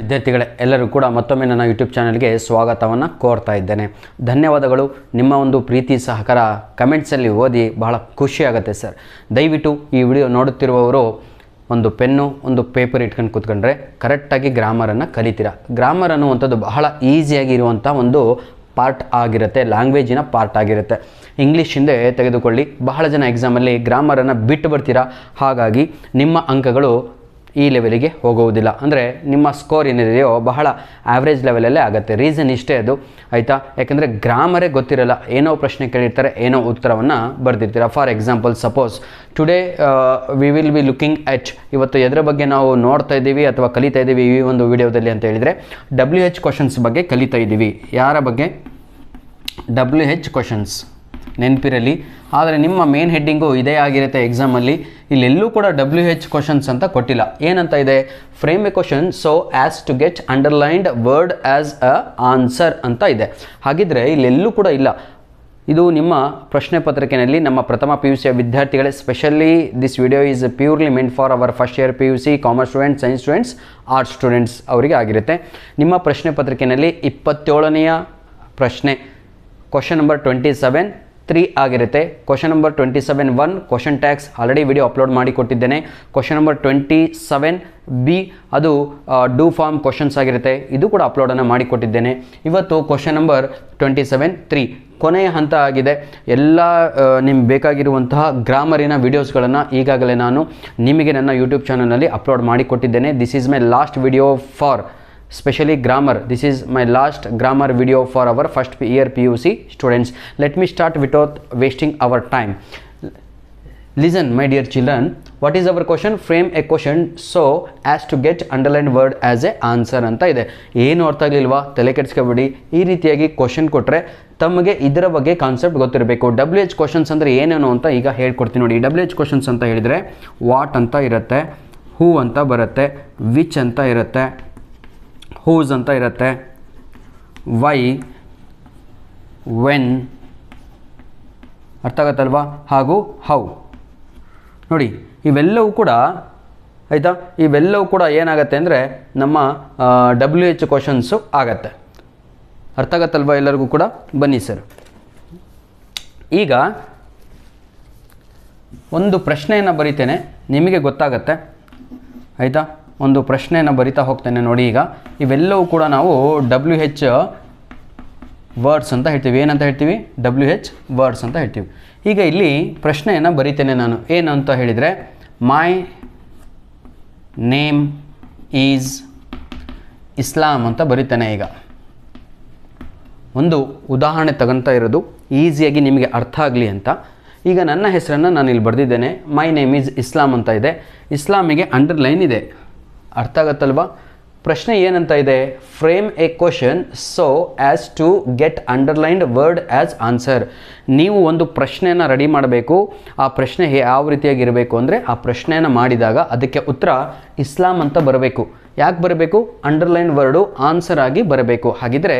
ವಿದ್ಯಾರ್ಥಿಗಳೇ ಎಲ್ಲರೂ ಕೂಡ ಮತ್ತೊಮ್ಮೆ ನನ್ನ ಯೂಟ್ಯೂಬ್ ಚಾನಲ್ಗೆ ಸ್ವಾಗತವನ್ನು ಕೋರ್ತಾ ಇದ್ದೇನೆ ಧನ್ಯವಾದಗಳು ನಿಮ್ಮ ಒಂದು ಪ್ರೀತಿ ಸಹಕಾರ ಕಮೆಂಟ್ಸಲ್ಲಿ ಓದಿ ಬಹಳ ಖುಷಿಯಾಗುತ್ತೆ ಸರ್ ದಯವಿಟ್ಟು ಈ ವಿಡಿಯೋ ನೋಡುತ್ತಿರುವವರು ಒಂದು ಪೆನ್ನು ಒಂದು ಪೇಪರ್ ಇಟ್ಕೊಂಡು ಕೂತ್ಕೊಂಡ್ರೆ ಕರೆಕ್ಟಾಗಿ ಗ್ರಾಮರನ್ನು ಕಲೀತೀರ ಗ್ರಾಮರ್ ಅನ್ನುವಂಥದ್ದು ಬಹಳ ಇರುವಂಥ ಒಂದು ಪಾರ್ಟ್ ಆಗಿರುತ್ತೆ ಲ್ಯಾಂಗ್ವೇಜಿನ ಪಾರ್ಟ್ ಆಗಿರುತ್ತೆ ಇಂಗ್ಲೀಷಿಂದ ತೆಗೆದುಕೊಳ್ಳಿ ಬಹಳ ಜನ ಎಕ್ಸಾಮಲ್ಲಿ ಗ್ರಾಮರನ್ನು ಬಿಟ್ಟು ಬರ್ತೀರಾ ಹಾಗಾಗಿ ನಿಮ್ಮ ಅಂಕಗಳು ಈ ಲೆವೆಲಿಗೆ ಹೋಗುವುದಿಲ್ಲ ಅಂದರೆ ನಿಮ್ಮ ಸ್ಕೋರ್ ಏನಿದೆಯೋ ಬಹಳ ಆ್ಯಾವ್ರೇಜ್ ಲೆವೆಲಲ್ಲೇ ಆಗುತ್ತೆ ರೀಸನ್ ಇಷ್ಟೇ ಅದು ಆಯಿತಾ ಯಾಕೆಂದರೆ ಗ್ರಾಮರೇ ಗೊತ್ತಿರಲ್ಲ ಏನೋ ಪ್ರಶ್ನೆ ಕೇಳಿರ್ತಾರೆ ಏನೋ ಉತ್ತರವನ್ನು ಬರೆದಿರ್ತೀರ for example suppose today we will be looking H ಇವತ್ತು ಎದರ ಬಗ್ಗೆ ನಾವು ನೋಡ್ತಾ ಇದ್ದೀವಿ ಅಥವಾ ಕಲಿತಾ ಇದ್ದೀವಿ ಈ ಒಂದು ವಿಡಿಯೋದಲ್ಲಿ ಅಂತ ಹೇಳಿದರೆ ಡಬ್ಲ್ಯೂ ಎಚ್ ಕ್ವಶನ್ಸ್ ಬಗ್ಗೆ ಕಲಿತಾ ಇದ್ದೀವಿ ಯಾರ ಬಗ್ಗೆ ಡಬ್ಲ್ಯೂ ಎಚ್ ಕ್ವಶನ್ಸ್ ನೆನಪಿರಲಿ ಆದರೆ ನಿಮ್ಮ ಮೇನ್ ಹೆಡ್ಡಿಂಗು ಇದೇ ಆಗಿರುತ್ತೆ ಎಕ್ಸಾಮಲ್ಲಿ ಇಲ್ಲೆಲ್ಲೂ ಕೂಡ ಡಬ್ಲ್ಯೂ ಹೆಚ್ ಕ್ವಶನ್ಸ್ ಅಂತ ಕೊಟ್ಟಿಲ್ಲ ಏನಂತ ಇದೆ frame a question so as to get underlined word as a answer ಅಂತ ಇದೆ ಹಾಗಿದ್ರೆ ಇಲ್ಲೆಲ್ಲೂ ಕೂಡ ಇಲ್ಲ ಇದು ನಿಮ್ಮ ಪ್ರಶ್ನೆ ಪತ್ರಿಕೆಯಲ್ಲಿ ನಮ್ಮ ಪ್ರಥಮ ಪಿ ಯು ಸಿಯ ವಿದ್ಯಾರ್ಥಿಗಳೇ specially this video is purely meant for our first year P U C commerce students science students arts students ಅವರಿಗೆ ಆಗಿರುತ್ತೆ ನಿಮ್ಮ ಪ್ರಶ್ನೆ ಪತ್ರಿಕೆಯಲ್ಲಿ ಇಪ್ಪತ್ತೇಳನೆಯ ಪ್ರಶ್ನೆ question number twenty seven three ಆಗಿರುತ್ತೆ question number twenty seven one question tags already video upload ಮಾಡಿ ಕೊಟ್ಟಿದ್ದೇನೆ question number twenty seven B ಅದು ಡೂ ಫಾರ್ಮ್ ಕ್ವಶನ್ಸ್ ಆಗಿರುತ್ತೆ ಇದು ಕೂಡ ಅಪ್ಲೋಡನ್ನು ಮಾಡಿಕೊಟ್ಟಿದ್ದೇನೆ ಇವತ್ತು question number twenty seven three ಕೊನೆಯ ಹಂತ ಆಗಿದೆ ಎಲ್ಲ ನಿಮ್ಗೆ ಬೇಕಾಗಿರುವಂತಹ ಗ್ರಾಮರಿನ ವೀಡಿಯೋಸ್ಗಳನ್ನು ಈಗಾಗಲೇ ನಾನು ನಿಮಗೆ ನನ್ನ ಯೂಟ್ಯೂಬ್ ಚಾನಲ್ನಲ್ಲಿ ಅಪ್ಲೋಡ್ ಮಾಡಿಕೊಟ್ಟಿದ್ದೇನೆ this is my last video for specially grammar this is my last grammar last for our first year P U C students let me start without wasting our time listen my dear children what is our question frame a question so as to get underline word as a answer ಅಂತ ಇದೆ ಏನು ಅರ್ಥ ಆಗಲಿಲ್ವಾ ತಲೆ ಕೆಡಿಸ್ಕೊಬೇಡಿ ಈ ರೀತಿಯಾಗಿ question ಕೊಟ್ಟರೆ ತಮಗೆ ಇದರ ಬಗ್ಗೆ ಕಾನ್ಸೆಪ್ಟ್ ಗೊತ್ತಿರಬೇಕು ಡಬ್ಲ್ಯೂ ಎಚ್ ಕ್ವಶನ್ಸ್ ಅಂದರೆ ಏನೇನು ಅಂತ ಈಗ ಹೇಳ್ಕೊಡ್ತೀನಿ ನೋಡಿ ಡಬ್ಲ್ಯೂ ಎಚ್ ಕ್ವಶನ್ಸ್ ಅಂತ ಹೇಳಿದರೆ ವಾಟ್ ಅಂತ ಇರುತ್ತೆ ಹೂ ಅಂತ ಬರುತ್ತೆ ವಿಚ್ ಅಂತ ಇರುತ್ತೆ ಹೂಸ್ ಅಂತ ಇರುತ್ತೆ ವೈ ವೆನ್ ಅರ್ಥ ಆಗತ್ತಲ್ವಾ ಹಾಗೂ ಹೌ ನೋಡಿ ಇವೆಲ್ಲವೂ ಕೂಡ ಆಯಿತಾ ಇವೆಲ್ಲವೂ ಕೂಡ ಏನಾಗತ್ತೆ ಅಂದರೆ ನಮ್ಮ ಡಬ್ಲ್ಯೂ ಎಚ್ ಕ್ವಶನ್ಸು ಆಗತ್ತೆ ಅರ್ಥ ಆಗತ್ತಲ್ವ ಎಲ್ಲರಿಗೂ ಕೂಡ ಬನ್ನಿ ಸರ್ ಈಗ ಒಂದು ಪ್ರಶ್ನೆಯನ್ನು ಬರಿತೇನೆ ನಿಮಗೆ ಗೊತ್ತಾಗತ್ತೆ ಆಯಿತಾ ಒಂದು ಪ್ರಶ್ನೆಯನ್ನು ಬರಿತಾ ಹೋಗ್ತೇನೆ ನೋಡಿ ಈಗ ಇವೆಲ್ಲವೂ ಕೂಡ ನಾವು ಡಬ್ಲ್ಯೂ ಹೆಚ್ ವರ್ಡ್ಸ್ ಅಂತ ಹೇಳ್ತೀವಿ ಏನಂತ ಹೇಳ್ತೀವಿ ಡಬ್ಲ್ಯೂ ಹೆಚ್ ವರ್ಡ್ಸ್ ಅಂತ ಹೇಳ್ತೀವಿ ಈಗ ಇಲ್ಲಿ ಪ್ರಶ್ನೆಯನ್ನು ಬರಿತೇನೆ ನಾನು ಏನು ಅಂತ ಹೇಳಿದರೆ ಮೈ ನೇಮ್ ಈಸ್ ಇಸ್ಲಾಂ ಅಂತ ಬರಿತೇನೆ ಈಗ ಒಂದು ಉದಾಹರಣೆ ತಗೊಂತ ಇರೋದು ಈಸಿಯಾಗಿ ನಿಮಗೆ ಅರ್ಥ ಆಗಲಿ ಅಂತ ಈಗ ನನ್ನ ಹೆಸರನ್ನು ನಾನು ಇಲ್ಲಿ ಬರೆದಿದ್ದೇನೆ ಮೈ ನೇಮ್ ಈಸ್ ಇಸ್ಲಾಂ ಅಂತ ಇದೆ ಇಸ್ಲಾಮಿಗೆ ಅಂಡರ್ಲೈನ್ ಇದೆ ಅರ್ಥ ಆಗತ್ತಲ್ವಾ ಪ್ರಶ್ನೆ ಏನಂತ ಇದೆ frame a question so as to get underlined word as answer ನೀವು ಒಂದು ಪ್ರಶ್ನೆಯನ್ನು ರೆಡಿ ಮಾಡಬೇಕು ಆ ಪ್ರಶ್ನೆ ಯಾವ ರೀತಿಯಾಗಿರಬೇಕು ಅಂದರೆ ಆ ಪ್ರಶ್ನೆಯನ್ನು ಮಾಡಿದಾಗ ಅದಕ್ಕೆ ಉತ್ತರ ಇಸ್ಲಾಂ ಅಂತ ಬರಬೇಕು ಯಾಕೆ ಬರಬೇಕು ಅಂಡರ್ಲೈನ್ ವರ್ಡು ಆನ್ಸರ್ ಆಗಿ ಬರಬೇಕು ಹಾಗಿದ್ರೆ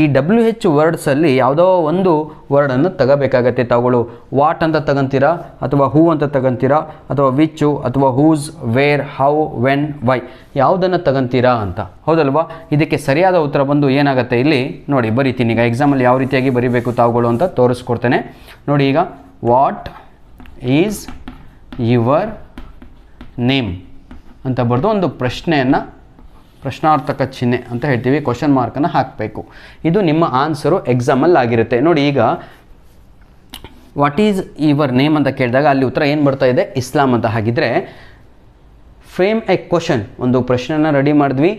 ಈ ಡಬ್ಲ್ಯೂ ಹೆಚ್ ವರ್ಡ್ಸಲ್ಲಿ ಯಾವುದೋ ಒಂದು ವರ್ಡನ್ನು ತಗೋಬೇಕಾಗತ್ತೆ ತಗೊಳ್ಳು ವಾಟ್ ಅಂತ ತಗೊಂತೀರಾ ಅಥವಾ ಹೂ ಅಂತ ತಗೊಂತೀರಾ ಅಥವಾ ವಿಚ್ಚು ಅಥವಾ whose where how when why ಯಾವುದನ್ನು ತಗೊಂತೀರಾ ಅಂತ ಹೌದಲ್ವಾ ಇದಕ್ಕೆ ಸರಿಯಾದ ಉತ್ತರ ಬಂದು ಏನಾಗುತ್ತೆ ಇಲ್ಲಿ ನೋಡಿ ಬರಿತೀನಿ ಈಗ ಎಕ್ಸಾಮಲ್ಲಿ ಯಾವ ರೀತಿಯಾಗಿ ಬರಿಬೇಕು ತಾವುಗಳು ಅಂತ ತೋರಿಸ್ಕೊಡ್ತೇನೆ ನೋಡಿ ಈಗ ವಾಟ್ ಈಸ್ ಯುವರ್ ನೇಮ್ ಅಂತ ಬರೆದು ಒಂದು ಪ್ರಶ್ನೆಯನ್ನು ಪ್ರಶ್ನಾರ್ಥಕ ಚಿಹ್ನೆ ಅಂತ ಹೇಳ್ತೀವಿ ಕ್ವಶನ್ ಮಾರ್ಕನ್ನು ಹಾಕಬೇಕು ಇದು ನಿಮ್ಮ ಆನ್ಸರು ಎಕ್ಸಾಮಲ್ಲಿ ಆಗಿರುತ್ತೆ ನೋಡಿ ಈಗ ವಾಟ್ ಈಸ್ ಯುವರ್ ನೇಮ್ ಅಂತ ಕೇಳಿದಾಗ ಅಲ್ಲಿ ಉತ್ತರ ಏನು ಬರ್ತಾ ಇದೆ ಇಸ್ಲಾಂ ಅಂತ ಹಾಗಿದ್ರೆ ಫ್ರೇಮ್ ಎ ಕ್ವಶನ್ ಒಂದು ಪ್ರಶ್ನೆನ ರೆಡಿ ಮಾಡಿದ್ವಿ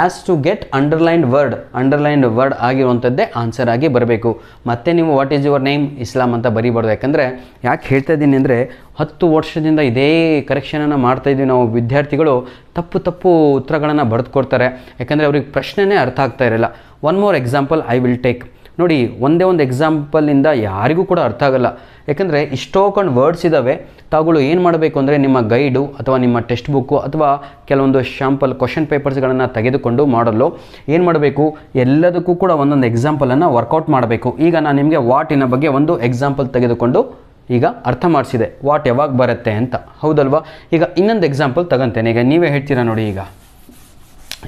as to get underlined word underlined word ಆಗಿರುವಂಥದ್ದೇ ಆನ್ಸರ್ ಆಗಿ ಬರಬೇಕು ಮತ್ತೆ ನೀವು what is your name Islam ಅಂತ ಬರೀಬಾರ್ದು ಯಾಕಂದರೆ ಯಾಕೆ ಹೇಳ್ತಾ ಇದ್ದೀನಿ ಅಂದರೆ ಹತ್ತು ವರ್ಷದಿಂದ ಇದೇ ಕರೆಕ್ಷನನ್ನು ಮಾಡ್ತಾಯಿದ್ವಿ ನಾವು ವಿದ್ಯಾರ್ಥಿಗಳು ತಪ್ಪು ತಪ್ಪು ಉತ್ತರಗಳನ್ನು ಬರೆದುಕೊಡ್ತಾರೆ ಯಾಕಂದರೆ ಅವ್ರಿಗೆ ಪ್ರಶ್ನೆನೇ ಅರ್ಥ ಆಗ್ತಾ ಇರಲ್ಲ one more example I will take ನೋಡಿ ಒಂದೇ ಒಂದು ಎಕ್ಸಾಂಪಲಿಂದ ಯಾರಿಗೂ ಕೂಡ ಅರ್ಥ ಆಗಲ್ಲ ಯಾಕಂದರೆ ಕಂಡು ವರ್ಡ್ಸ್ ಇದ್ದಾವೆ ತಾವುಗಳು ಏನು ಮಾಡಬೇಕು ಅಂದರೆ ನಿಮ್ಮ ಗೈಡು ಅಥವಾ ನಿಮ್ಮ ಟೆಕ್ಸ್ಟ್ ಬುಕ್ಕು ಅಥವಾ ಕೆಲವೊಂದು ಶ್ಯಾಂಪಲ್ ಕ್ವಶನ್ ಪೇಪರ್ಸ್ಗಳನ್ನು ತೆಗೆದುಕೊಂಡು ಮಾಡಲು ಏನು ಮಾಡಬೇಕು ಎಲ್ಲದಕ್ಕೂ ಕೂಡ ಒಂದೊಂದು ಎಕ್ಸಾಂಪಲನ್ನು ವರ್ಕೌಟ್ ಮಾಡಬೇಕು ಈಗ ನಾನು ನಿಮಗೆ ವಾಟಿನ ಬಗ್ಗೆ ಒಂದು ಎಕ್ಸಾಂಪಲ್ ತೆಗೆದುಕೊಂಡು ಈಗ ಅರ್ಥ ಮಾಡಿಸಿದೆ ವಾಟ್ ಯಾವಾಗ ಬರುತ್ತೆ ಅಂತ ಹೌದಲ್ವಾ ಈಗ ಇನ್ನೊಂದು ಎಕ್ಸಾಂಪಲ್ ತಗೊತೇನೆ ಈಗ ನೀವೇ ಹೇಳ್ತೀರಾ ನೋಡಿ ಈಗ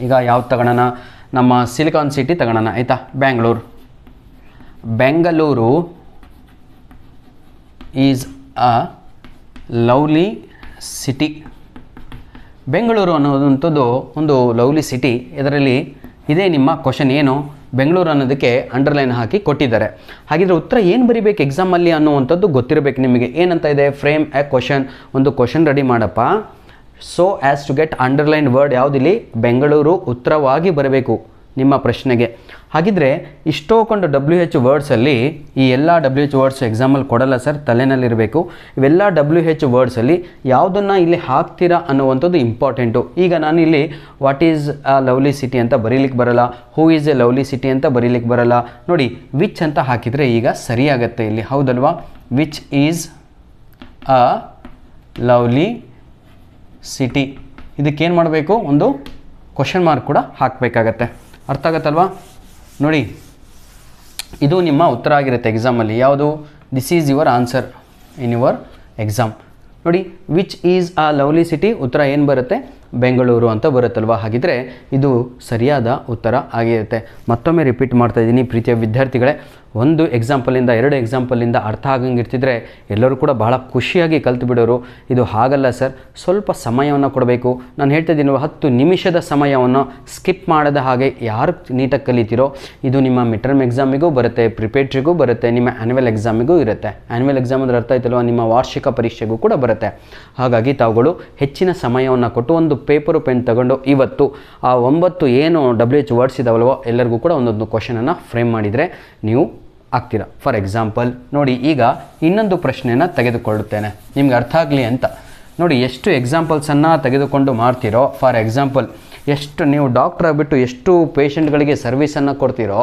ಈಗ ಯಾವ್ದು ತಗೊಳ್ಳೋಣ ನಮ್ಮ ಸಿಲಿಕಾನ್ ಸಿಟಿ ತಗೊಳ್ಳೋಣ ಆಯಿತಾ Bangalore Bengaluru is a lovely city Bengaluru ಅನ್ನೋದಂಥದ್ದು ಒಂದು ಲವ್ಲಿ ಸಿಟಿ ಇದರಲ್ಲಿ ಇದೇ ನಿಮ್ಮ ಕ್ವಶನ್ ಏನು ಬೆಂಗಳೂರು ಅನ್ನೋದಕ್ಕೆ ಅಂಡರ್ಲೈನ್ ಹಾಕಿ ಕೊಟ್ಟಿದ್ದಾರೆ ಹಾಗಿದ್ರೆ ಉತ್ತರ ಏನು ಬರಿಬೇಕು ಎಕ್ಸಾಮಲ್ಲಿ ಅನ್ನುವಂಥದ್ದು ಗೊತ್ತಿರಬೇಕು ನಿಮಗೆ ಏನಂತ ಇದೆ ಫ್ರೇಮ್ ಎ ಕ್ವಶನ್ ಒಂದು ಕ್ವಶನ್ ರೆಡಿ ಮಾಡಪ್ಪ so as to get underline word ಯಾವುದಿಲ್ಲಿ ಬೆಂಗಳೂರು ಉತ್ತರವಾಗಿ ಬರಬೇಕು ನಿಮ್ಮ ಪ್ರಶ್ನೆಗೆ ಹಾಗಿದ್ರೆ ಕೊಂಡು ಡಬ್ಲ್ಯೂ ಹೆಚ್ ವರ್ಡ್ಸಲ್ಲಿ ಈ ಎಲ್ಲ ಡಬ್ಲ್ಯೂ ಎಚ್ ವರ್ಡ್ಸ್ ಎಕ್ಸಾಮಲ್ ಕೊಡಲ್ಲ ಸರ್ ತಲೆನಲ್ಲಿರಬೇಕು ಇವೆಲ್ಲ ಡಬ್ಲ್ಯೂ ಹೆಚ್ ವರ್ಡ್ಸಲ್ಲಿ ಯಾವುದನ್ನು ಇಲ್ಲಿ ಹಾಕ್ತೀರಾ ಅನ್ನುವಂಥದ್ದು ಇಂಪಾರ್ಟೆಂಟು ಈಗ ನಾನು ಇಲ್ಲಿ what is a lovely city ಅಂತ ಬರೀಲಿಕ್ಕೆ ಬರಲ್ಲ who is a lovely city ಅಂತ ಬರೀಲಿಕ್ಕೆ ಬರಲ್ಲ ನೋಡಿ ವಿಚ್ ಅಂತ ಹಾಕಿದರೆ ಈಗ ಸರಿಯಾಗತ್ತೆ ಇಲ್ಲಿ ಹೌದಲ್ವಾ which is a lovely city ಇದಕ್ಕೇನು ಮಾಡಬೇಕು ಒಂದು ಕ್ವಶನ್ ಮಾರ್ಕ್ ಕೂಡ ಹಾಕಬೇಕಾಗತ್ತೆ ಅರ್ಥ ಆಗತ್ತಲ್ವಾ ನೋಡಿ ಇದು ನಿಮ್ಮ ಉತ್ತರ ಆಗಿರುತ್ತೆ ಎಕ್ಸಾಮಲ್ಲಿ ಯಾವುದು this is your answer in your exam ನೋಡಿ which is a lovely city ಉತ್ತರ ಏನು ಬರುತ್ತೆ ಬೆಂಗಳೂರು ಅಂತ ಬರುತ್ತಲ್ವ ಹಾಗಿದ್ರೆ ಇದು ಸರಿಯಾದ ಉತ್ತರ ಆಗಿರುತ್ತೆ ಮತ್ತೊಮ್ಮೆ ರಿಪೀಟ್ ಮಾಡ್ತಾ ಇದ್ದೀನಿ ಪ್ರೀತಿಯ ವಿದ್ಯಾರ್ಥಿಗಳೇ ಒಂದು ಎಕ್ಸಾಂಪಲಿಂದ ಎರಡು ಎಕ್ಸಾಂಪಲಿಂದ ಅರ್ಥ ಆಗಂಗಿರ್ತಿದ್ರೆ ಇರ್ತಿದ್ರೆ ಎಲ್ಲರೂ ಕೂಡ ಬಹಳ ಖುಷಿಯಾಗಿ ಕಲ್ತು ಬಿಡೋರು ಇದು ಹಾಗಲ್ಲ ಸರ್ ಸ್ವಲ್ಪ ಸಮಯವನ್ನು ಕೊಡಬೇಕು ನಾನು ಹೇಳ್ತಿದ್ದೀನಿ ಹತ್ತು ನಿಮಿಷದ ಸಮಯವನ್ನು ಸ್ಕಿಪ್ ಮಾಡದ ಹಾಗೆ ಯಾರು ನೀಟಾಗಿ ಕಲಿತೀರೋ ಇದು ನಿಮ್ಮ ಮಿಟರ್ಮ್ ಎಕ್ಸಾಮಿಗೂ ಬರುತ್ತೆ ಪ್ರಿಪೇಟ್ರಿಗೂ ಬರುತ್ತೆ ನಿಮ್ಮ ಆ್ಯನ್ಯುವಲ್ ಎಕ್ಸಾಮಿಗೂ ಇರುತ್ತೆ ಆ್ಯನ್ಯುವಲ್ ಎಕ್ಸಾಮ್ ಅಂದರೆ ಅರ್ಥ ಆಯ್ತಲ್ವ ನಿಮ್ಮ ವಾರ್ಷಿಕ ಪರೀಕ್ಷೆಗೂ ಕೂಡ ಬರುತ್ತೆ ಹಾಗಾಗಿ ತಾವುಗಳು ಹೆಚ್ಚಿನ ಸಮಯವನ್ನು ಕೊಟ್ಟು ಒಂದು ಪೇಪರು ಪೆನ್ ತಗೊಂಡು ಇವತ್ತು ಆ ಒಂಬತ್ತು ಏನು ಡಬ್ಲ್ಯೂ ಎಚ್ ವರ್ಡ್ಸ್ ಇದಾವಲ್ವೋ ಎಲ್ಲರಿಗೂ ಕೂಡ ಒಂದೊಂದು ಕ್ವಶನನ್ನು ಫ್ರೇಮ್ ಮಾಡಿದರೆ ನೀವು ಆಗ್ತೀರಾ ಫಾರ್ ಎಕ್ಸಾಂಪಲ್ ನೋಡಿ ಈಗ ಇನ್ನೊಂದು ಪ್ರಶ್ನೆಯನ್ನು ತೆಗೆದುಕೊಳ್ಳುತ್ತೇನೆ ನಿಮ್ಗೆ ಅರ್ಥ ಆಗಲಿ ಅಂತ ನೋಡಿ ಎಷ್ಟು ಎಕ್ಸಾಂಪಲ್ಸನ್ನು ತೆಗೆದುಕೊಂಡು ಮಾಡ್ತೀರೋ ಫಾರ್ ಎಕ್ಸಾಂಪಲ್ ಎಷ್ಟು ನೀವು ಡಾಕ್ಟ್ರ್ ಆಗಿಬಿಟ್ಟು ಎಷ್ಟು ಪೇಷಂಟ್ಗಳಿಗೆ ಸರ್ವಿಸನ್ನು ಕೊಡ್ತೀರೋ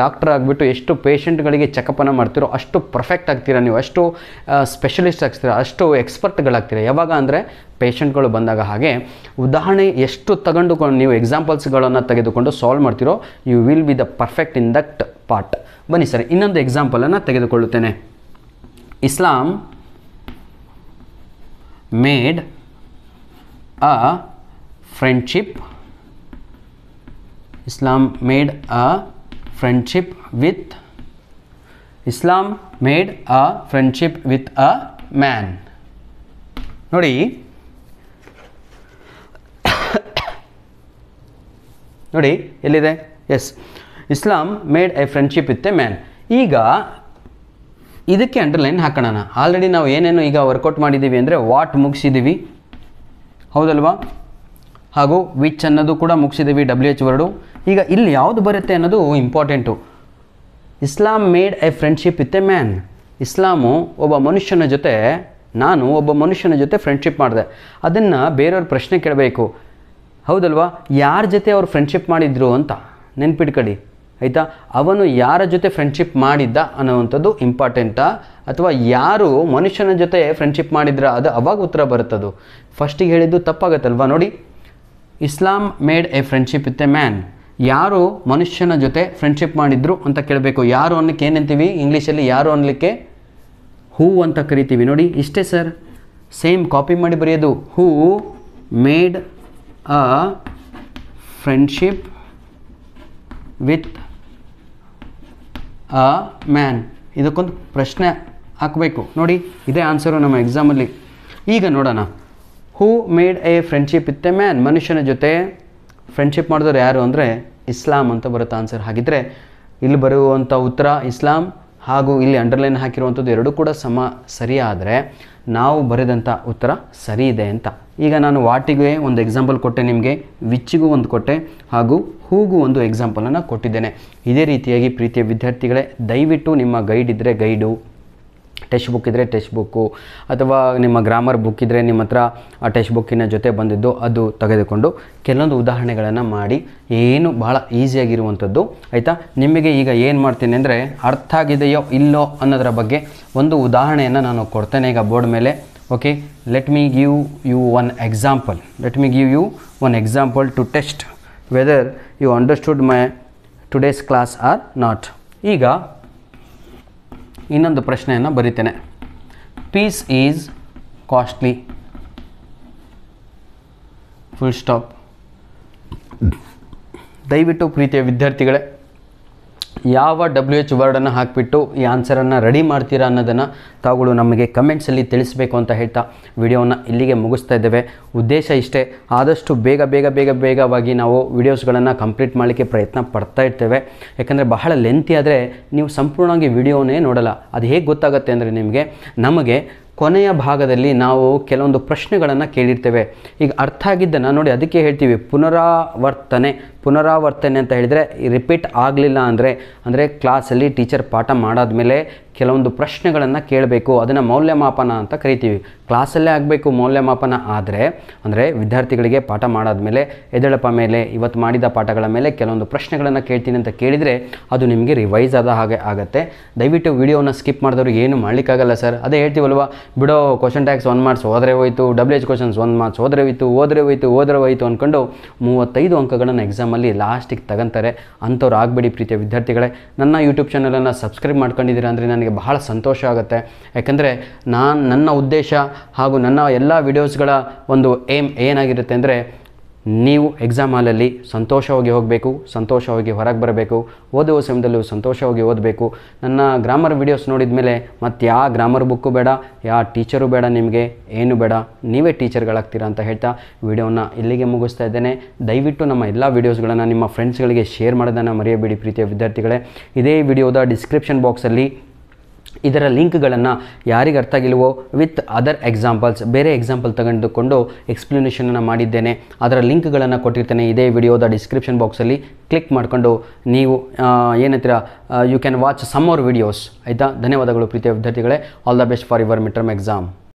ಡಾಕ್ಟ್ರ್ ಆಗಿಬಿಟ್ಟು ಎಷ್ಟು ಪೇಷೆಂಟ್ಗಳಿಗೆ ಚೆಕಪ್ಪನ್ನು ಮಾಡ್ತೀರೋ ಅಷ್ಟು ಪರ್ಫೆಕ್ಟ್ ಆಗ್ತೀರಾ ನೀವು ಅಷ್ಟು ಸ್ಪೆಷಲಿಸ್ಟ್ ಆಗ್ತೀರಾ ಅಷ್ಟು ಎಕ್ಸ್ಪರ್ಟ್ಗಳಾಗ್ತೀರಾ ಯಾವಾಗ ಅಂದರೆ ಪೇಷಂಟ್ಗಳು ಬಂದಾಗ ಹಾಗೆ ಉದಾಹರಣೆ ಎಷ್ಟು ತಗೊಂಡುಕೊಂಡು ನೀವು ಎಕ್ಸಾಂಪಲ್ಸ್ಗಳನ್ನು ತೆಗೆದುಕೊಂಡು ಸಾಲ್ವ್ ಮಾಡ್ತೀರೋ you will be the perfect in that part ಬನ್ನಿ ಸರ್ ಇನ್ನೊಂದು ಎಕ್ಸಾಂಪಲನ್ನು ತೆಗೆದುಕೊಳ್ಳುತ್ತೇನೆ Islam made a friendship Islam made a friendship with Islam made a friendship with a man. ನೋಡಿ ನೋಡಿ ಎಲ್ಲಿದೆ ಎಸ್ Islam made a friendship with a man ಈಗ ಇದಕ್ಕೆ ಅಂಡರ್ಲೈನ್ ಹಾಕೋಣ ಆಲ್ರೆಡಿ ನಾವು ಏನೇನು ಈಗ ವರ್ಕೌಟ್ ಮಾಡಿದ್ದೀವಿ ಅಂದರೆ ವಾಟ್ ಮುಗಿಸಿದ್ದೀವಿ ಹೌದಲ್ವಾ ಹಾಗೂ ವಿಚ್ ಅನ್ನೋದು ಕೂಡ ಮುಗಿಸಿದ್ದೀವಿ ಡಬ್ಲ್ಯೂ ಎಚ್ ವರ್ಡು ಈಗ ಇಲ್ಲಿ ಯಾವುದು ಬರುತ್ತೆ ಅನ್ನೋದು important Islam made a friendship with a man Islam ಒಬ್ಬ ಮನುಷ್ಯನ ಜೊತೆ ನಾನು ಒಬ್ಬ ಮನುಷ್ಯನ ಜೊತೆ ಫ್ರೆಂಡ್ಶಿಪ್ ಮಾಡಿದೆ ಅದನ್ನು ಬೇರೆಯವ್ರ ಪ್ರಶ್ನೆ ಕೇಳಬೇಕು ಹೌದಲ್ವಾ ಯಾರ ಜೊತೆ ಅವರು ಫ್ರೆಂಡ್ಶಿಪ್ ಮಾಡಿದ್ರು ಅಂತ ನೆನ್ಪಿಟ್ಕೊಳ್ಳಿ ಆಯಿತಾ ಅವನು ಯಾರ ಜೊತೆ ಫ್ರೆಂಡ್ಶಿಪ್ ಮಾಡಿದ್ದ ಅನ್ನೋವಂಥದ್ದು ಇಂಪಾರ್ಟೆಂಟಾ ಅಥವಾ ಯಾರು ಮನುಷ್ಯನ ಜೊತೆ ಫ್ರೆಂಡ್ಶಿಪ್ ಮಾಡಿದ್ರ ಅದು ಅವಾಗ ಉತ್ತರ ಬರುತ್ತದು ಫಸ್ಟಿಗೆ ಹೇಳಿದ್ದು ತಪ್ಪಾಗತ್ತಲ್ವಾ ನೋಡಿ Islam made a friendship with a man ಯಾರು ಮನುಷ್ಯನ ಜೊತೆ ಫ್ರೆಂಡ್ಶಿಪ್ ಮಾಡಿದ್ರು ಅಂತ ಕೇಳಬೇಕು ಯಾರು ಅನ್ನಕ್ಕೆ ಏನಂತೀವಿ ಇಂಗ್ಲೀಷಲ್ಲಿ ಯಾರು ಅನ್ನಲಿಕ್ಕೆ ಹೂ ಅಂತ ಕರಿತೀವಿ ನೋಡಿ ಇಷ್ಟೇ ಸರ್ ಸೇಮ್ ಕಾಪಿ ಮಾಡಿ ಬರೆಯೋದು who made a friendship with a man ಇದಕ್ಕೊಂದು ಪ್ರಶ್ನೆ ಹಾಕಬೇಕು ನೋಡಿ ಇದೇ ಆನ್ಸರು ನಮ್ಮ ಎಕ್ಸಾಮಲ್ಲಿ ಈಗ ನೋಡೋಣ who made a friendship with man ಮನುಷ್ಯನ ಜೊತೆ ಫ್ರೆಂಡ್ಶಿಪ್ ಮಾಡಿದವರು ಯಾರು ಅಂದರೆ ಇಸ್ಲಾಂ ಅಂತ ಬರುತ್ತೆ ಆನ್ಸರ್ ಹಾಗಿದ್ದರೆ ಇಲ್ಲಿ ಬರುವಂಥ ಉತ್ತರ ಇಸ್ಲಾಂ ಹಾಗೂ ಇಲ್ಲಿ ಅಂಡರ್ಲೈನ್ ಹಾಕಿರುವಂಥದ್ದು ಎರಡೂ ಕೂಡ ಸಮ ಸರಿಯಾದರೆ ನಾವು ಬರೆದಂಥ ಉತ್ತರ ಸರಿ ಇದೆ ಅಂತ ಈಗ ನಾನು ವಾಟಿಗೆ ಒಂದು ಎಕ್ಸಾಂಪಲ್ ಕೊಟ್ಟೆ ನಿಮಗೆ ವಿಚ್ಚಿಗೂ ಒಂದು ಕೊಟ್ಟೆ ಹಾಗೂ ಹೂಗೂ ಒಂದು ಎಕ್ಸಾಂಪಲನ್ನು ಕೊಟ್ಟಿದ್ದೇನೆ ಇದೇ ರೀತಿಯಾಗಿ ಪ್ರೀತಿಯ ವಿದ್ಯಾರ್ಥಿಗಳೇ ದಯವಿಟ್ಟು ನಿಮ್ಮ ಗೈಡ್ ಇದ್ದರೆ ಗೈಡು ಟೆಕ್ಸ್ಟ್ ಬುಕ್ ಇದ್ದರೆ ಟೆಕ್ಸ್ಟ್ ಬುಕ್ಕು ಅಥವಾ ನಿಮ್ಮ ಗ್ರಾಮರ್ ಬುಕ್ ಇದ್ದರೆ ನಿಮ್ಮ ಹತ್ರ ಆ ಟೆಕ್ಸ್ಟ್ ಬುಕ್ಕಿನ ಜೊತೆ ಬಂದಿದ್ದು ಅದು ತೆಗೆದುಕೊಂಡು ಕೆಲವೊಂದು ಉದಾಹರಣೆಗಳನ್ನು ಮಾಡಿ ಏನು ಭಾಳ ಈಸಿಯಾಗಿರುವಂಥದ್ದು ಆಯಿತಾ ನಿಮಗೆ ಈಗ ಏನು ಮಾಡ್ತೀನಿ ಅಂದರೆ ಅರ್ಥ ಆಗಿದೆಯೋ ಇಲ್ಲೋ ಅನ್ನೋದರ ಬಗ್ಗೆ ಒಂದು ಉದಾಹರಣೆಯನ್ನು ನಾನು ಕೊಡ್ತೇನೆ ಈಗ ಬೋರ್ಡ್ ಮೇಲೆ okay let me give you one example let me give you one example to test whether you understood my today's class or not ಈಗ ಇನ್ನೊಂದು ಪ್ರಶ್ನೆಯನ್ನು ಬರೀತೇನೆ peace is costly full stop ದಯವಿಟ್ಟು ಪ್ರೀತಿಯ ವಿದ್ಯಾರ್ಥಿಗಳೇ ಯಾವ ಡಬ್ಲ್ಯೂ ಎಚ್ ವರ್ಡನ್ನು ಹಾಕಿಬಿಟ್ಟು ಈ ಆನ್ಸರನ್ನು ರೆಡಿ ಮಾಡ್ತೀರಾ ಅನ್ನೋದನ್ನು ತಾವುಗಳು ನಮಗೆ ಕಮೆಂಟ್ಸಲ್ಲಿ ತಿಳಿಸಬೇಕು ಅಂತ ಹೇಳ್ತಾ ವಿಡಿಯೋನ ಇಲ್ಲಿಗೆ ಮುಗಿಸ್ತಾ ಇದ್ದೇವೆ ಉದ್ದೇಶ ಇಷ್ಟೇ ಆದಷ್ಟು ಬೇಗ ಬೇಗ ಬೇಗ ಬೇಗವಾಗಿ ನಾವು ವಿಡಿಯೋಸ್ಗಳನ್ನು ಕಂಪ್ಲೀಟ್ ಮಾಡಲಿಕ್ಕೆ ಪ್ರಯತ್ನ ಪಡ್ತಾ ಇರ್ತೇವೆ ಯಾಕಂದರೆ ಬಹಳ ಲೆಂತಿ ಆದರೆ ನೀವು ಸಂಪೂರ್ಣವಾಗಿ ವಿಡಿಯೋನೇ ನೋಡಲ್ಲ ಅದು ಹೇಗೆ ಗೊತ್ತಾಗುತ್ತೆ ಅಂದರೆ ನಿಮಗೆ ನಮಗೆ ಕೊನೆಯ ಭಾಗದಲ್ಲಿ ನಾವು ಕೆಲವೊಂದು ಪ್ರಶ್ನೆಗಳನ್ನು ಕೇಳಿರ್ತೇವೆ ಈಗ ಅರ್ಥ ಆಗಿದ್ದನ್ನು ನೋಡಿ ಅದಕ್ಕೆ ಹೇಳ್ತೀವಿ ಪುನರಾವರ್ತನೆ ಪುನರಾವರ್ತನೆ ಅಂತ ಹೇಳಿದರೆ ರಿಪೀಟ್ ಆಗಲಿಲ್ಲ ಅಂದರೆ ಅಂದರೆ ಕ್ಲಾಸಲ್ಲಿ ಟೀಚರ್ ಪಾಠ ಮಾಡಾದ ಮೇಲೆ ಕೆಲವೊಂದು ಪ್ರಶ್ನೆಗಳನ್ನು ಕೇಳಬೇಕು ಅದನ್ನು ಮೌಲ್ಯಮಾಪನ ಅಂತ ಕರಿತೀವಿ ಕ್ಲಾಸಲ್ಲೇ ಆಗಬೇಕು ಮೌಲ್ಯಮಾಪನ ಆದರೆ ಅಂದರೆ ವಿದ್ಯಾರ್ಥಿಗಳಿಗೆ ಪಾಠ ಮಾಡಾದ ಮೇಲೆ ಎದಳಪ ಮೇಲೆ ಇವತ್ತು ಮಾಡಿದ ಪಾಠಗಳ ಮೇಲೆ ಕೆಲವೊಂದು ಪ್ರಶ್ನೆಗಳನ್ನು ಕೇಳ್ತೀನಿ ಅಂತ ಕೇಳಿದರೆ ಅದು ನಿಮಗೆ ರಿವೈಸ್ ಆದ ಹಾಗೆ ಆಗುತ್ತೆ ದಯವಿಟ್ಟು ವಿಡಿಯೋನ ಸ್ಕಿಪ್ ಮಾಡಿದವ್ರು ಏನು ಮಾಡಲಿಕ್ಕಾಗಲ್ಲ ಸರ್ ಅದೇ ಹೇಳ್ತೀವಲ್ವ ಬಿಡೋ ಕ್ವಶನ್ ಟ್ಯಾಕ್ಸ್ ಒನ್ ಮಾರ್ಕ್ಸ್ ಹೋದರೆ ಹೋಯ್ತು W H questions one marks ಹೋದರೆ ಹೋಯಿತು ಹೋದರೆ ಹೋಯಿತು ಹೋದರೆ ಹೋಯ್ತು ಅಂದ್ಕೊಂಡು ಮೂವತ್ತೈದು ಅಂಕಗಳನ್ನು ಎಕ್ಸಾಮ್ ಎಕ್ಸಾಮಲ್ಲಿ ಲಾಸ್ಟಿಗೆ ತಗೊಂತಾರೆ ಅಂಥವ್ರು ಆಗಬೇಡಿ ಪ್ರೀತಿಯ ವಿದ್ಯಾರ್ಥಿಗಳೇ ನನ್ನ ಯೂಟ್ಯೂಬ್ ಚಾನಲನ್ನು ಸಬ್ಸ್ಕ್ರೈಬ್ ಮಾಡ್ಕೊಂಡಿದ್ದೀರಾ ಅಂದರೆ ನನಗೆ ಬಹಳ ಸಂತೋಷ ಆಗುತ್ತೆ ಯಾಕಂದರೆ ನಾನು ನನ್ನ ಉದ್ದೇಶ ಹಾಗೂ ನನ್ನ ಎಲ್ಲ ವೀಡಿಯೋಸ್ಗಳ ಒಂದು ಏಮ್ ಏನಾಗಿರುತ್ತೆ ಅಂದರೆ ನೀವು ಎಕ್ಸಾಮ್ ಹಾಲಲ್ಲಿ ಸಂತೋಷವಾಗಿ ಹೋಗಬೇಕು ಸಂತೋಷವಾಗಿ ಹೊರಗೆ ಬರಬೇಕು ಓದುವ ಸಮಯದಲ್ಲೂ ಸಂತೋಷವಾಗಿ ಓದಬೇಕು ನನ್ನ ಗ್ರಾಮರ್ ವೀಡಿಯೋಸ್ ನೋಡಿದ ಮೇಲೆ ಮತ್ತು ಯಾವ ಗ್ರಾಮರ್ ಬುಕ್ಕು ಬೇಡ ಯಾವ ಟೀಚರು ಬೇಡ ನಿಮಗೆ ಏನು ಬೇಡ ನೀವೇ ಟೀಚರ್ಗಳಾಗ್ತೀರಾ ಅಂತ ಹೇಳ್ತಾ ವಿಡಿಯೋನ ಇಲ್ಲಿಗೆ ಮುಗಿಸ್ತಾ ಇದ್ದೇನೆ ದಯವಿಟ್ಟು ನಮ್ಮ ಎಲ್ಲ ವೀಡಿಯೋಸ್ಗಳನ್ನು ನಿಮ್ಮ ಫ್ರೆಂಡ್ಸ್ಗಳಿಗೆ ಶೇರ್ ಮಾಡೋದನ್ನು ಮರೆಯಬೇಡಿ ಪ್ರೀತಿಯ ವಿದ್ಯಾರ್ಥಿಗಳೇ ಇದೇ ವಿಡಿಯೋದ ಡಿಸ್ಕ್ರಿಪ್ಷನ್ ಬಾಕ್ಸಲ್ಲಿ ಇದರ ಲಿಂಕ್ಗಳನ್ನು ಯಾರಿಗೆ ಅರ್ಥ ಆಗಿಲ್ವೋ ವಿತ್ ಅದರ್ ಎಕ್ಸಾಂಪಲ್ಸ್ ಬೇರೆ ಎಕ್ಸಾಂಪಲ್ ತಗೊಂಡುಕೊಂಡು ಎಕ್ಸ್ಪ್ಲನೇಷನನ್ನು ಮಾಡಿದ್ದೇನೆ ಅದರ ಲಿಂಕ್ಗಳನ್ನು ಕೊಟ್ಟಿರ್ತೇನೆ ಇದೇ ವಿಡಿಯೋದ ಡಿಸ್ಕ್ರಿಪ್ಷನ್ ಬಾಕ್ಸಲ್ಲಿ ಕ್ಲಿಕ್ ಮಾಡಿಕೊಂಡು ನೀವು ಏನಂತೀರ you can watch some our videos ಆಯಿತಾ ಧನ್ಯವಾದಗಳು ಪ್ರೀತಿಯ ವಿದ್ಯಾರ್ಥಿಗಳೇ all the best for your midterm exam